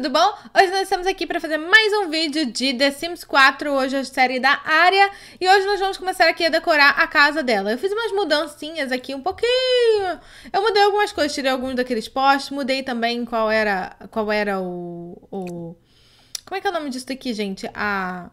tudo bom? Hoje nós estamos aqui para fazer mais um vídeo de The Sims 4, hoje é a série da área e hoje nós vamos começar aqui a decorar a casa dela. Eu fiz umas mudancinhas aqui, um pouquinho, eu mudei algumas coisas, tirei alguns daqueles postes, mudei também qual era, qual era o, o... Como é que é o nome disso daqui, gente? A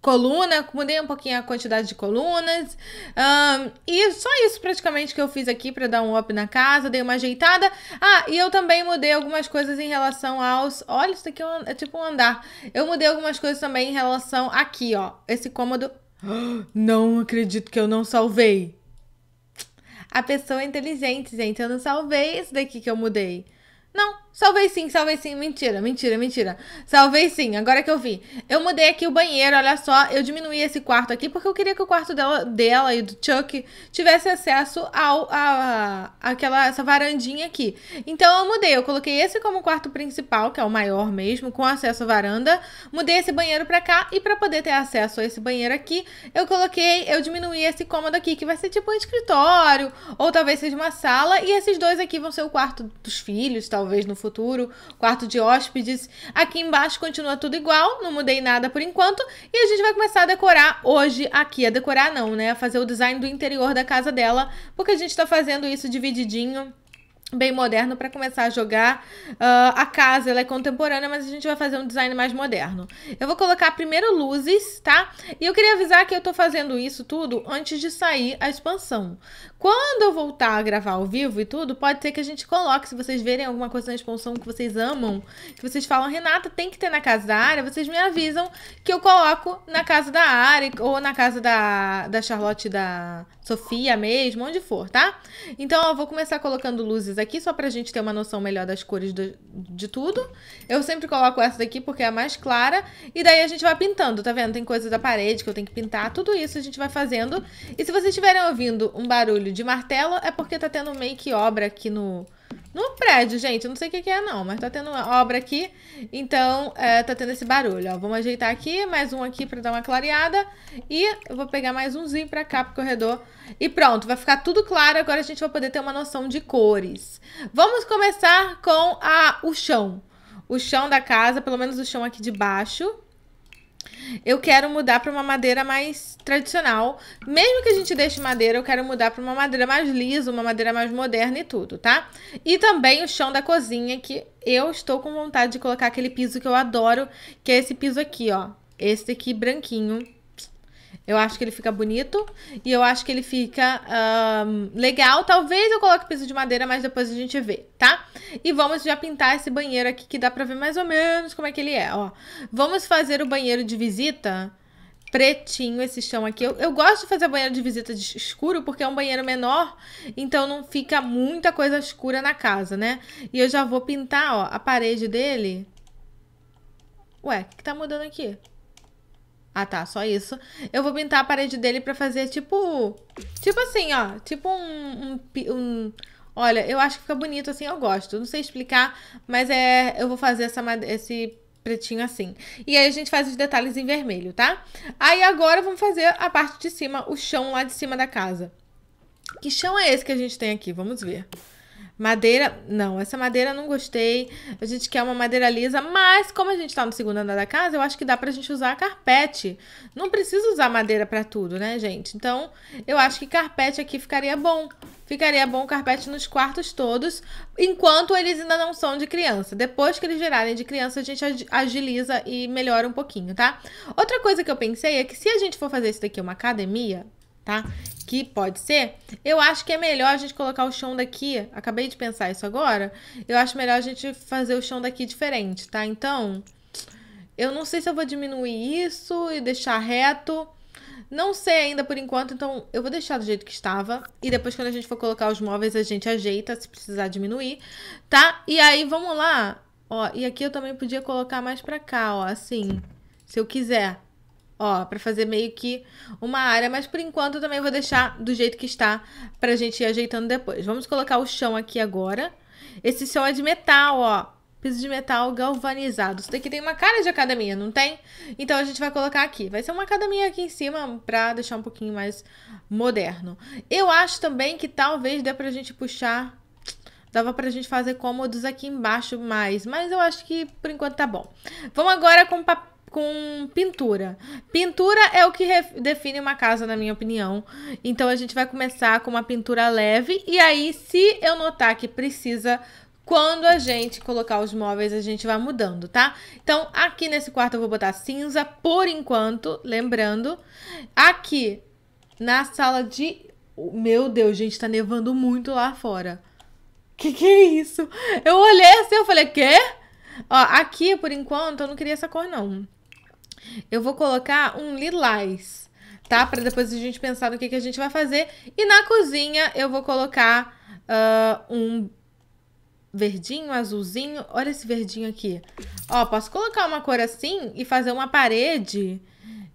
coluna, mudei um pouquinho a quantidade de colunas. Um, e só isso praticamente que eu fiz aqui para dar um up na casa, dei uma ajeitada. Ah, e eu também mudei algumas coisas em relação aos. Olha, isso daqui é, um, é tipo um andar. Eu mudei algumas coisas também em relação aqui, ó. Esse cômodo. Não acredito que eu não salvei. A pessoa é inteligente, gente. Eu não salvei isso daqui que eu mudei. Não, Salvei sim, salvei sim. Mentira, mentira, mentira. Salvei sim, agora que eu vi. Eu mudei aqui o banheiro, olha só. Eu diminuí esse quarto aqui porque eu queria que o quarto dela, dela e do Chuck tivesse acesso ao, a, a, aquela, essa varandinha aqui. Então eu mudei. Eu coloquei esse como quarto principal, que é o maior mesmo, com acesso à varanda. Mudei esse banheiro pra cá e pra poder ter acesso a esse banheiro aqui, eu coloquei, eu diminuí esse cômodo aqui, que vai ser tipo um escritório, ou talvez seja uma sala. E esses dois aqui vão ser o quarto dos filhos, talvez no futuro futuro, quarto de hóspedes. Aqui embaixo continua tudo igual, não mudei nada por enquanto. E a gente vai começar a decorar hoje aqui. A decorar não, né? A fazer o design do interior da casa dela, porque a gente tá fazendo isso divididinho bem moderno para começar a jogar. Uh, a casa ela é contemporânea, mas a gente vai fazer um design mais moderno. Eu vou colocar primeiro luzes, tá? E eu queria avisar que eu tô fazendo isso tudo antes de sair a expansão. Quando eu voltar a gravar ao vivo e tudo, pode ser que a gente coloque, se vocês verem alguma coisa na expulsão que vocês amam, que vocês falam, Renata, tem que ter na casa da área, vocês me avisam que eu coloco na casa da área, ou na casa da, da Charlotte da Sofia mesmo, onde for, tá? Então eu vou começar colocando luzes aqui, só pra gente ter uma noção melhor das cores do, de tudo. Eu sempre coloco essa daqui porque é a mais clara, e daí a gente vai pintando, tá vendo? Tem coisa da parede que eu tenho que pintar, tudo isso a gente vai fazendo. E se vocês estiverem ouvindo um barulho barulho de martelo é porque tá tendo meio que obra aqui no, no prédio, gente. não sei o que, que, é, não, mas tá tendo obra aqui. Então, é, tá tendo esse barulho, ó. Vamos ajeitar aqui, mais um aqui pra dar uma clareada. E eu vou pegar mais umzinho pra cá pro corredor. E pronto, vai ficar tudo claro. Agora a gente vai poder ter uma noção de cores. Vamos começar com a, o chão. O chão da casa, pelo menos o chão aqui de baixo. Eu quero mudar para uma madeira mais tradicional. Mesmo que a gente deixe madeira, eu quero mudar para uma madeira mais lisa, uma madeira mais moderna e tudo, tá? E também o chão da cozinha, que eu estou com vontade de colocar aquele piso que eu adoro, que é esse piso aqui, ó. Esse aqui branquinho eu acho que ele fica bonito e eu acho que ele fica um, legal. Talvez eu coloque piso de madeira, mas depois a gente vê, tá? E vamos já pintar esse banheiro aqui, que dá pra ver mais ou menos como é que ele é, ó. Vamos fazer o banheiro de visita pretinho esse chão aqui. Eu, eu gosto de fazer banheiro de visita de escuro, porque é um banheiro menor, então não fica muita coisa escura na casa, né? E eu já vou pintar, ó, a parede dele. Ué, o que, que tá mudando aqui? Ah, tá, só isso. Eu vou pintar a parede dele pra fazer tipo... Tipo assim, ó. Tipo um... um, um olha, eu acho que fica bonito assim, eu gosto. Não sei explicar, mas é... Eu vou fazer essa, esse pretinho assim. E aí a gente faz os detalhes em vermelho, tá? Aí agora vamos fazer a parte de cima, o chão lá de cima da casa. Que chão é esse que a gente tem aqui? Vamos ver. Vamos ver. Madeira, não, essa madeira eu não gostei. A gente quer uma madeira lisa, mas como a gente tá no segundo andar da casa, eu acho que dá pra gente usar carpete. Não precisa usar madeira pra tudo, né, gente? Então, eu acho que carpete aqui ficaria bom. Ficaria bom carpete nos quartos todos, enquanto eles ainda não são de criança. Depois que eles virarem de criança, a gente agiliza e melhora um pouquinho, tá? Outra coisa que eu pensei é que se a gente for fazer isso daqui uma academia, tá? Que pode ser. Eu acho que é melhor a gente colocar o chão daqui. Acabei de pensar isso agora. Eu acho melhor a gente fazer o chão daqui diferente, tá? Então, eu não sei se eu vou diminuir isso e deixar reto. Não sei ainda por enquanto, então eu vou deixar do jeito que estava. E depois, quando a gente for colocar os móveis, a gente ajeita, se precisar diminuir, tá? E aí, vamos lá. Ó, e aqui eu também podia colocar mais pra cá, ó, assim. Se eu quiser ó, para fazer meio que uma área, mas por enquanto também vou deixar do jeito que está pra gente ir ajeitando depois. Vamos colocar o chão aqui agora. Esse chão é de metal, ó, piso de metal galvanizado. Isso daqui tem uma cara de academia, não tem? Então a gente vai colocar aqui. Vai ser uma academia aqui em cima pra deixar um pouquinho mais moderno. Eu acho também que talvez dê pra gente puxar... Dava pra gente fazer cômodos aqui embaixo mais, mas eu acho que por enquanto tá bom. Vamos agora com papel com pintura. Pintura é o que define uma casa, na minha opinião. Então a gente vai começar com uma pintura leve e aí, se eu notar que precisa quando a gente colocar os móveis, a gente vai mudando, tá? Então, aqui nesse quarto eu vou botar cinza por enquanto, lembrando. Aqui na sala de... Meu Deus, gente, tá nevando muito lá fora. Que que é isso? Eu olhei assim, eu falei, quê? Ó, aqui, por enquanto, eu não queria essa cor, não. Eu vou colocar um lilás, tá? Para depois a gente pensar no que, que a gente vai fazer. E na cozinha eu vou colocar uh, um verdinho, azulzinho. Olha esse verdinho aqui. Ó, posso colocar uma cor assim e fazer uma parede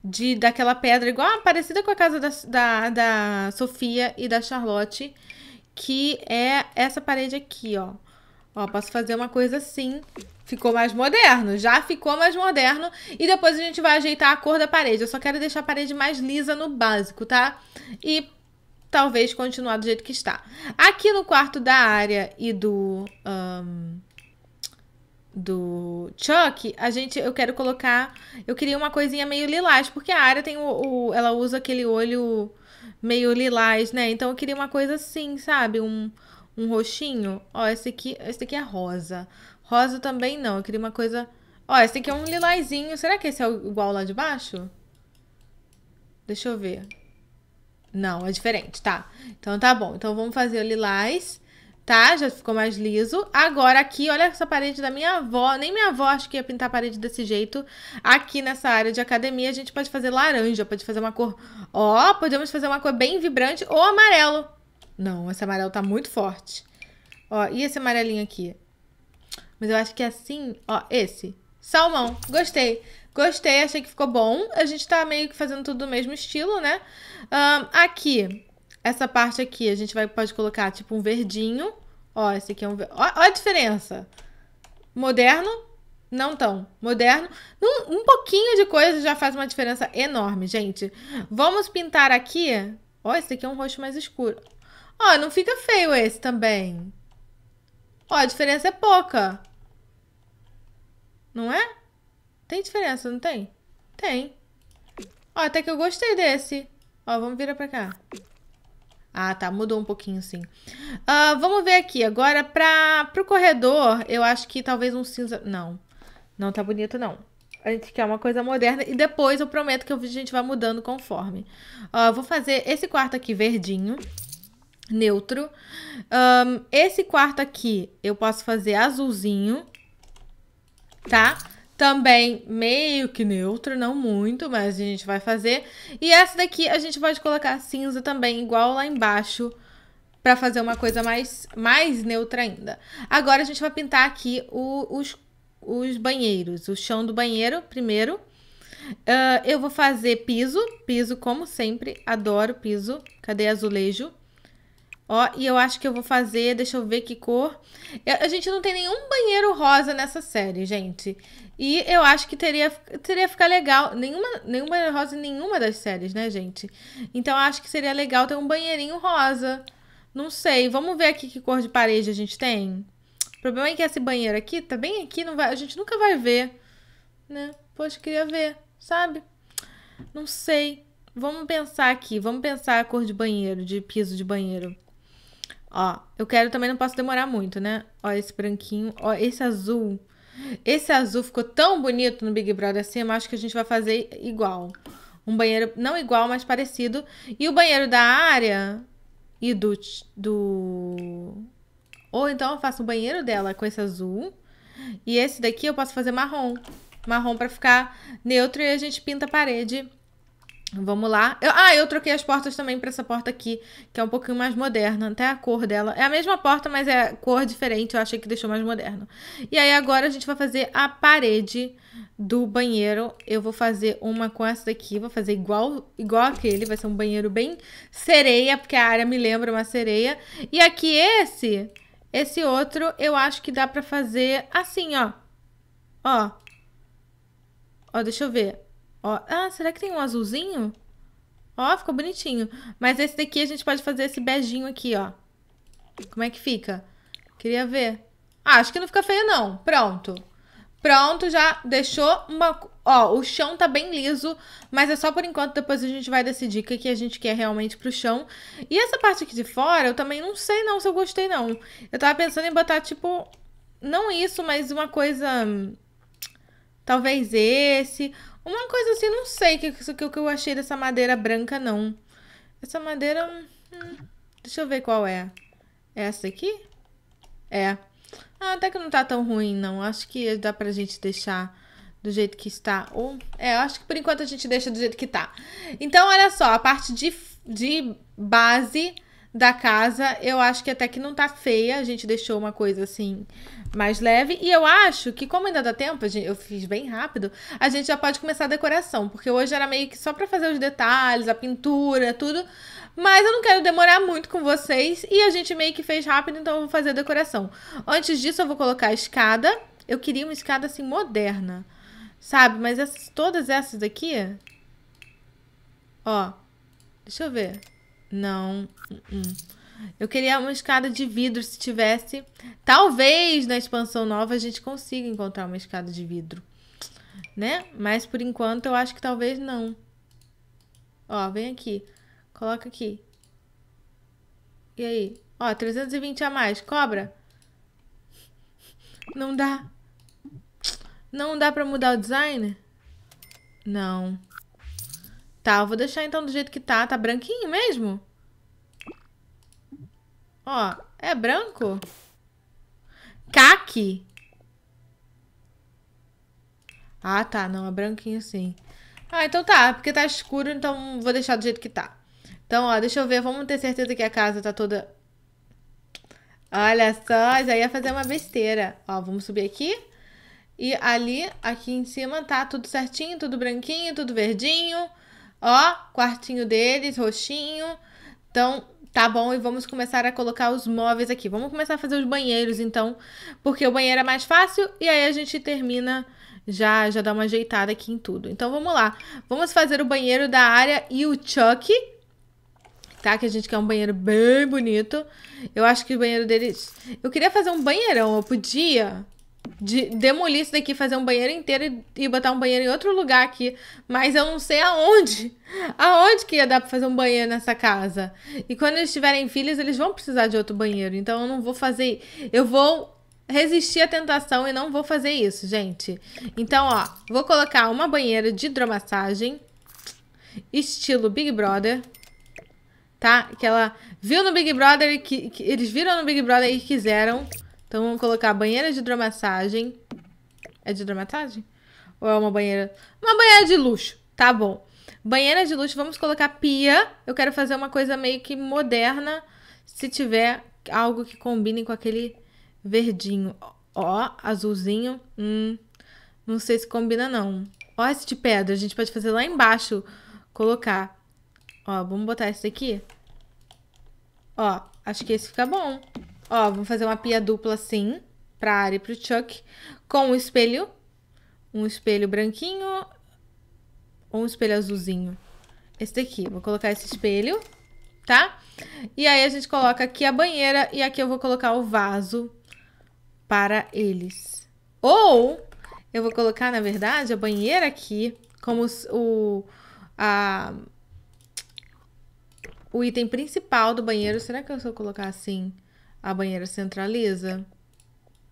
de daquela pedra igual ah, parecida com a casa da, da, da Sofia e da Charlotte, que é essa parede aqui, ó. Ó, posso fazer uma coisa assim Ficou mais moderno, já ficou mais moderno. E depois a gente vai ajeitar a cor da parede. Eu só quero deixar a parede mais lisa no básico, tá? E talvez continuar do jeito que está. Aqui no quarto da área e do... Um, do Chuck, a gente, eu quero colocar... Eu queria uma coisinha meio lilás, porque a área tem o, o ela usa aquele olho meio lilás, né? Então eu queria uma coisa assim, sabe? Um, um roxinho. Ó, esse aqui, esse aqui é rosa. Rosa também não. Eu queria uma coisa... Ó, esse aqui é um lilazinho. Será que esse é igual lá de baixo? Deixa eu ver. Não, é diferente, tá. Então tá bom. Então vamos fazer o lilás, tá? Já ficou mais liso. Agora aqui, olha essa parede da minha avó. Nem minha avó acho que ia pintar a parede desse jeito. Aqui nessa área de academia, a gente pode fazer laranja, pode fazer uma cor... Ó, podemos fazer uma cor bem vibrante ou amarelo. Não, esse amarelo tá muito forte. Ó, e esse amarelinho aqui? Mas eu acho que é assim, ó, esse. Salmão, gostei. Gostei, achei que ficou bom. A gente tá meio que fazendo tudo do mesmo estilo, né? Um, aqui, essa parte aqui, a gente vai, pode colocar tipo um verdinho. Ó, esse aqui é um... Ó, ó a diferença. Moderno, não tão. Moderno. Um, um pouquinho de coisa já faz uma diferença enorme, gente. Vamos pintar aqui. Ó, esse aqui é um roxo mais escuro. Ó, não fica feio esse também. Ó, a diferença é pouca. Não é? Tem diferença, não tem? Tem. Ó, até que eu gostei desse. Ó, vamos virar pra cá. Ah, tá. Mudou um pouquinho, sim. Uh, vamos ver aqui. Agora, pra, pro corredor, eu acho que talvez um cinza... Não. Não tá bonito, não. A gente quer uma coisa moderna. E depois eu prometo que a gente vai mudando conforme. Ó, vou fazer esse quarto aqui verdinho. Neutro. Um, esse quarto aqui eu posso fazer azulzinho tá? Também meio que neutra, não muito, mas a gente vai fazer. E essa daqui a gente pode colocar cinza também, igual lá embaixo, para fazer uma coisa mais, mais neutra ainda. Agora a gente vai pintar aqui o, os, os banheiros, o chão do banheiro primeiro. Uh, eu vou fazer piso, piso como sempre, adoro piso. Cadê azulejo? Ó, e eu acho que eu vou fazer, deixa eu ver que cor. a gente não tem nenhum banheiro rosa nessa série, gente. E eu acho que teria, teria ficar legal. Nenhuma, nenhum banheiro rosa em nenhuma das séries, né, gente? Então eu acho que seria legal ter um banheirinho rosa. Não sei. Vamos ver aqui que cor de parede a gente tem. O problema é que esse banheiro aqui tá bem aqui, não vai, a gente nunca vai ver. Né? Poxa, queria ver, sabe? Não sei. Vamos pensar aqui, vamos pensar a cor de banheiro, de piso de banheiro. Ó, eu quero também, não posso demorar muito, né? Ó, esse branquinho, ó, esse azul. Esse azul ficou tão bonito no Big Brother assim, eu acho que a gente vai fazer igual. Um banheiro, não igual, mas parecido. E o banheiro da área e do... do... Ou então eu faço o banheiro dela com esse azul. E esse daqui eu posso fazer marrom. Marrom pra ficar neutro e a gente pinta a parede Vamos lá. Eu, ah, eu troquei as portas também para essa porta aqui, que é um pouquinho mais moderna. Até a cor dela. É a mesma porta, mas é cor diferente. Eu achei que deixou mais moderno. E aí agora a gente vai fazer a parede do banheiro. Eu vou fazer uma com essa daqui. Vou fazer igual, igual aquele. Vai ser um banheiro bem sereia, porque a área me lembra uma sereia. E aqui esse, esse outro, eu acho que dá para fazer assim, ó. Ó. Ó, deixa eu ver. Ó, ah, será que tem um azulzinho? Ó, ficou bonitinho. Mas esse daqui a gente pode fazer esse beijinho aqui, ó. Como é que fica? Queria ver. Ah, acho que não fica feio, não. Pronto. Pronto, já deixou uma... Ó, o chão tá bem liso, mas é só por enquanto, depois a gente vai decidir o que a gente quer realmente pro chão. E essa parte aqui de fora, eu também não sei não se eu gostei não. Eu tava pensando em botar, tipo, não isso, mas uma coisa... Hum, talvez esse, uma coisa assim, não sei o que, que, que eu achei dessa madeira branca, não. Essa madeira. Hum, deixa eu ver qual é. é. essa aqui? É. Ah, até que não tá tão ruim, não. Acho que dá pra gente deixar do jeito que está. Ou, é, acho que por enquanto a gente deixa do jeito que tá. Então, olha só, a parte de, de base da casa, eu acho que até que não tá feia. A gente deixou uma coisa assim mais leve. E eu acho que, como ainda dá tempo, eu fiz bem rápido, a gente já pode começar a decoração. Porque hoje era meio que só para fazer os detalhes, a pintura, tudo. Mas eu não quero demorar muito com vocês. E a gente meio que fez rápido, então eu vou fazer a decoração. Antes disso, eu vou colocar a escada. Eu queria uma escada assim moderna. Sabe? Mas essas, todas essas daqui. Ó. Deixa eu ver. Não. Eu queria uma escada de vidro se tivesse. Talvez na expansão nova a gente consiga encontrar uma escada de vidro. Né? Mas por enquanto eu acho que talvez não. Ó, vem aqui. Coloca aqui. E aí? Ó, 320 a mais. Cobra. Não dá. Não dá pra mudar o design? Não. Tá, eu vou deixar então do jeito que tá. Tá branquinho mesmo? Ó, é branco? Caque. Ah, tá. Não, é branquinho sim. Ah, então tá. Porque tá escuro, então vou deixar do jeito que tá. Então, ó, deixa eu ver. Vamos ter certeza que a casa tá toda... Olha só, já ia fazer uma besteira. Ó, vamos subir aqui. E ali, aqui em cima, tá tudo certinho, tudo branquinho, tudo verdinho. Ó, quartinho deles, roxinho. Então, tá bom, e vamos começar a colocar os móveis aqui. Vamos começar a fazer os banheiros, então, porque o banheiro é mais fácil e aí a gente termina já já dá uma ajeitada aqui em tudo. Então vamos lá. Vamos fazer o banheiro da área e o Chuck, tá? Que a gente quer um banheiro bem bonito. Eu acho que o banheiro deles. Eu queria fazer um banheirão, eu podia de demolir isso daqui, fazer um banheiro inteiro e, e, botar um banheiro em outro lugar aqui. Mas eu não sei aonde. Aonde que ia dar pra fazer um banheiro nessa casa? E quando eles tiverem filhos, eles vão precisar de outro banheiro. Então eu não vou fazer. Eu vou resistir à tentação e não vou fazer isso, gente. Então, ó, vou colocar uma banheira de hidromassagem, estilo Big Brother. Tá? Que ela viu no Big Brother, que, que eles viram no Big Brother e quiseram. Então vamos colocar banheira de hidromassagem. É de hidromassagem? Ou é uma banheira? Uma banheira de luxo. Tá bom. Banheira de luxo, vamos colocar pia. Eu quero fazer uma coisa meio que moderna. Se tiver algo que combine com aquele verdinho. Ó, azulzinho. Hum, não sei se combina, não. Ó, esse de pedra. A gente pode fazer lá embaixo. Colocar. Ó, vamos botar esse daqui. Ó, acho que esse fica bom. Ó, vamos fazer uma pia dupla assim, pra área e pro Chuck, com um espelho, um espelho branquinho ou um espelho azulzinho. Esse daqui, vou colocar esse espelho, tá? E aí a gente coloca aqui a banheira e aqui eu vou colocar o vaso para eles. Ou eu vou colocar, na verdade, a banheira aqui como o, a, o item principal do banheiro. Será que eu só colocar assim? A banheira centraliza?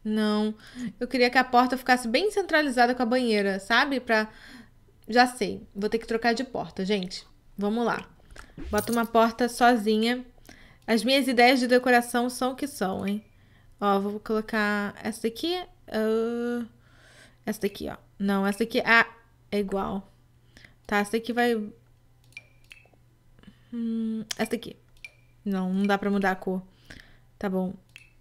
Não. Eu queria que a porta ficasse bem centralizada com a banheira, sabe? Pra... Já sei. Vou ter que trocar de porta, gente. Vamos lá. Bota uma porta sozinha. As minhas ideias de decoração são o que são, hein? Ó, vou colocar essa daqui. Uh... Essa daqui, ó. Não, essa aqui, Ah, é igual. Tá, essa aqui vai... Hum, essa aqui. Não, não dá pra mudar a cor. Tá bom.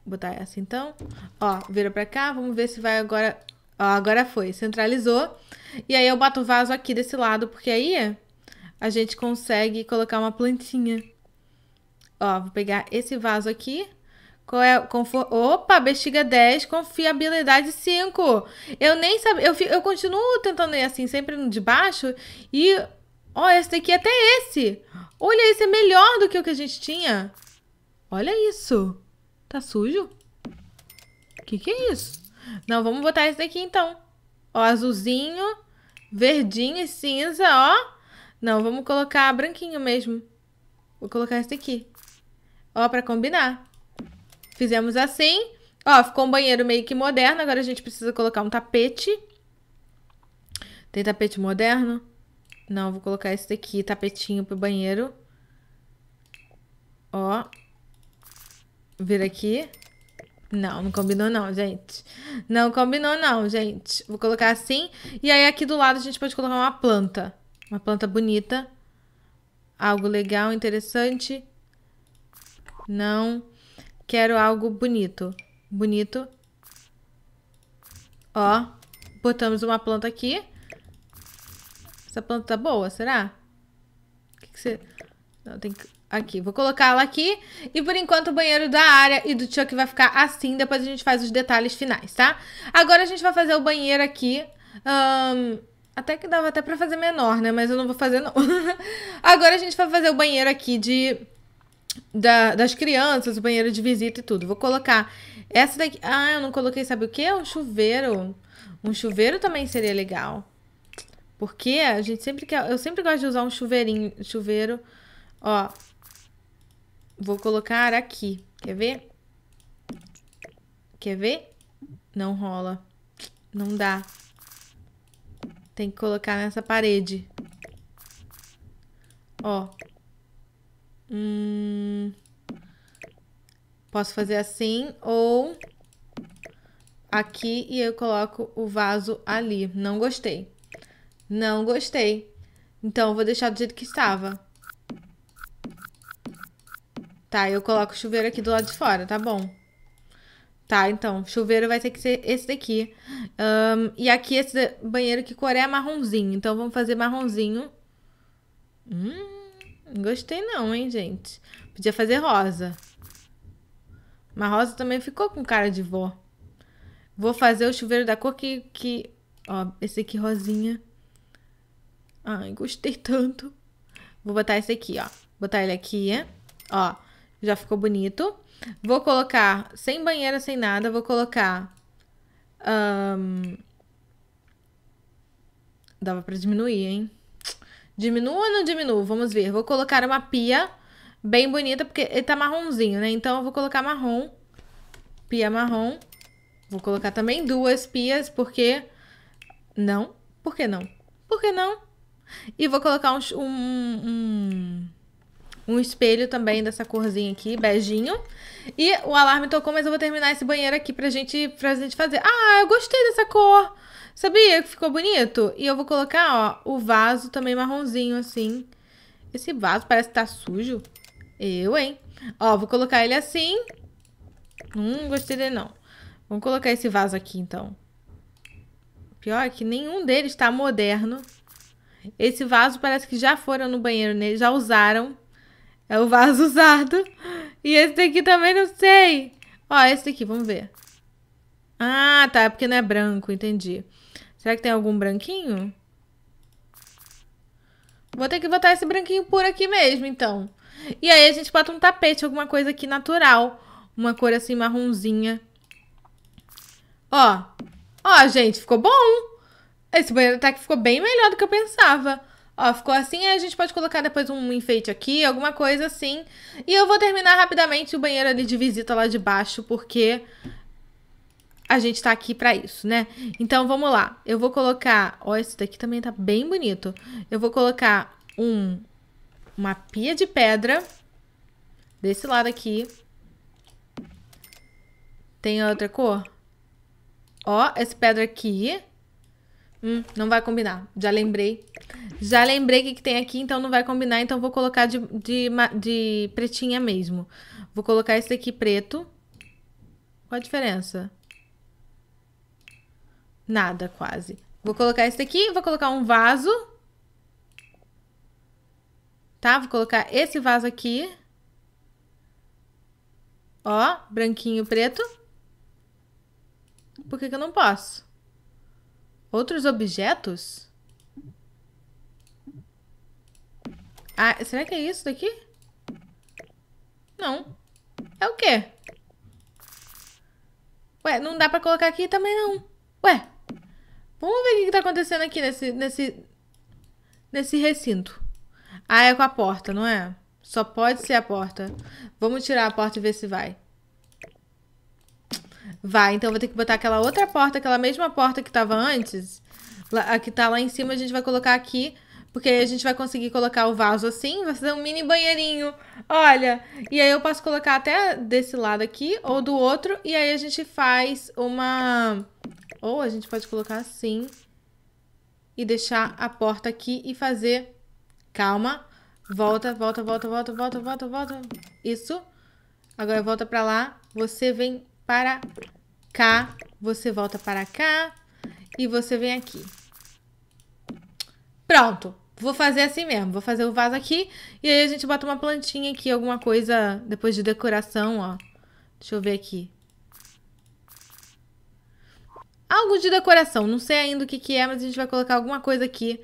Vou botar essa então. Ó, vira pra cá. Vamos ver se vai agora... Ó, agora foi. Centralizou. E aí eu boto o vaso aqui desse lado, porque aí a gente consegue colocar uma plantinha. Ó, vou pegar esse vaso aqui. Qual é, confor... Opa, bexiga 10, confiabilidade 5. Eu nem sabia. Eu, eu continuo tentando ir assim, sempre no de baixo. E. Ó, esse daqui é até esse. Olha, esse é melhor do que o que a gente tinha. Olha isso. Tá sujo? Que que é isso? Não, vamos botar esse daqui então. Ó, azulzinho, verdinho e cinza, ó. Não, vamos colocar branquinho mesmo. Vou colocar esse daqui. Ó, pra combinar. Fizemos assim. Ó, ficou um banheiro meio que moderno. Agora a gente precisa colocar um tapete. Tem tapete moderno? Não, vou colocar esse daqui, tapetinho pro banheiro. Ó, Vir aqui. Não, não combinou não, gente. Não combinou não, gente. Vou colocar assim. E aí aqui do lado a gente pode colocar uma planta. Uma planta bonita. Algo legal, interessante. Não. Quero algo bonito. Bonito. Ó. Botamos uma planta aqui. Essa planta tá boa, será? O que, que você... Não, tem que... Aqui, vou colocar ela aqui. E por enquanto o banheiro da área e do Chuck vai ficar assim. Depois a gente faz os detalhes finais, tá? Agora a gente vai fazer o banheiro aqui. Um, até que dava até pra fazer menor, né? Mas eu não vou fazer, não. Agora a gente vai fazer o banheiro aqui de... Da, das crianças, o banheiro de visita e tudo. Vou colocar essa daqui. Ah, eu não coloquei, sabe o que? Um chuveiro. Um chuveiro também seria legal. Porque a gente sempre quer. Eu sempre gosto de usar um chuveirinho. Chuveiro. Ó, Vou colocar aqui. Quer ver? Quer ver? Não rola. Não dá. Tem que colocar nessa parede. Ó. Hum... Posso fazer assim ou aqui e eu coloco o vaso ali. Não gostei. Não gostei. Então, eu vou deixar do jeito que estava. Tá, eu coloco o chuveiro aqui do lado de fora, tá bom. Tá, então, chuveiro vai ter que ser esse daqui. Um, e aqui esse banheiro que cor é marronzinho. Então, vamos fazer marronzinho. Hum, não gostei não, hein, gente. Podia fazer rosa. Mas rosa também ficou com cara de vó. Vou fazer o chuveiro da cor que... que... Ó, esse aqui rosinha. Ai, gostei tanto. Vou botar esse aqui, ó. Botar ele aqui, ó. Já ficou bonito. Vou colocar, sem banheira, sem nada, vou colocar... Um, dava para diminuir, hein? Diminua ou não diminua? Vamos ver. Vou colocar uma pia bem bonita, porque ele tá marronzinho, né? Então eu vou colocar marrom. Pia marrom. Vou colocar também duas pias, porque... Não. Por que não? Por que não? E vou colocar um... um, um... Um espelho também dessa corzinha aqui, beijinho. E o alarme tocou, mas eu vou terminar esse banheiro aqui pra gente, pra gente fazer. Ah, eu gostei dessa cor! Sabia que ficou bonito? E eu vou colocar, ó, o vaso também marronzinho, assim. Esse vaso parece que tá sujo. Eu, hein? Ó, vou colocar ele assim. Hum, gostei dele não. Vamos colocar esse vaso aqui, então. Pior é que nenhum deles tá moderno. Esse vaso parece que já foram no banheiro nele, né? já usaram. É o vaso usado. E esse daqui também não sei. Ó, esse daqui, vamos ver. Ah, tá, é porque não é branco, entendi. Será que tem algum branquinho? Vou ter que botar esse branquinho por aqui mesmo, então. E aí a gente bota um tapete, alguma coisa aqui natural. Uma cor assim marronzinha. Ó. Ó, gente, ficou bom. Esse banheiro até que ficou bem melhor do que eu pensava ó, ficou assim, a gente pode colocar depois um enfeite aqui, alguma coisa assim. E eu vou terminar rapidamente o banheiro ali de visita lá de baixo, porque a gente tá aqui pra isso, né? Então, vamos lá. Eu vou colocar... Ó, esse daqui também tá bem bonito. Eu vou colocar um... Uma pia de pedra. Desse lado aqui. Tem outra cor? Ó, essa pedra aqui. Hum, não vai combinar. Já lembrei. Já lembrei o que, que, tem aqui, então não vai combinar. Então vou colocar de, de, de pretinha mesmo. Vou colocar esse aqui preto. Qual a diferença? Nada, quase. Vou colocar esse aqui vou colocar um vaso. Tá? Vou colocar esse vaso aqui. Ó, branquinho preto. Por que, que eu não posso? Outros objetos? Ah, será que é isso daqui? Não. É o quê? Ué, não dá pra colocar aqui também não. Ué, vamos ver o que, tá acontecendo aqui nesse, nesse, nesse recinto. Ah, é com a porta, não é? Só pode ser a porta. Vamos tirar a porta e ver se vai. Vai, então vou ter que botar aquela outra porta, aquela mesma porta que tava antes. A que tá lá em cima, a gente vai colocar aqui. Porque a gente vai conseguir colocar o vaso assim, vai fazer um mini banheirinho. Olha, e aí eu posso colocar até desse lado aqui ou do outro. E aí a gente faz uma... Ou a gente pode colocar assim e deixar a porta aqui e fazer... Calma. Volta, volta, volta, volta, volta, volta, volta. Isso. Agora volta pra lá. Você vem para cá, você volta para cá e você vem aqui. Pronto, vou fazer assim mesmo, vou fazer o vaso aqui e aí a gente bota uma plantinha aqui, alguma coisa depois de decoração, ó. Deixa eu ver aqui. Algo de decoração, não sei ainda o que que é, mas a gente vai colocar alguma coisa aqui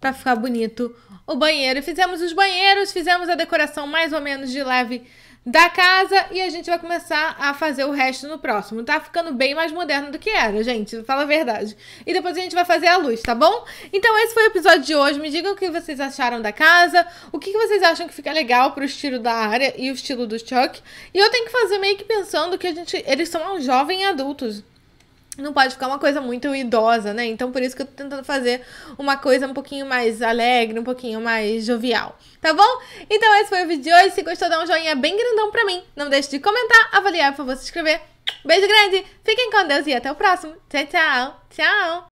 para ficar bonito o banheiro. Fizemos os banheiros, fizemos a decoração mais ou menos de leve da casa e a gente vai começar a fazer o resto no próximo. Tá ficando bem mais moderno do que era, gente, fala a verdade. E depois a gente vai fazer a luz, tá bom? Então esse foi o episódio de hoje. Me digam o que vocês acharam da casa, o que, vocês acham que fica legal pro estilo da área e o estilo do Chuck. E eu tenho que fazer meio que pensando que a gente, eles são um jovem adultos não pode ficar uma coisa muito idosa, né? Então por isso que eu tô tentando fazer uma coisa um pouquinho mais alegre, um pouquinho mais jovial, tá bom? Então esse foi o vídeo de hoje. Se gostou, dá um joinha bem grandão pra mim. Não deixe de comentar, avaliar, por favor, se inscrever. Beijo grande, fiquem com Deus e até o próximo. Tchau, tchau. Tchau.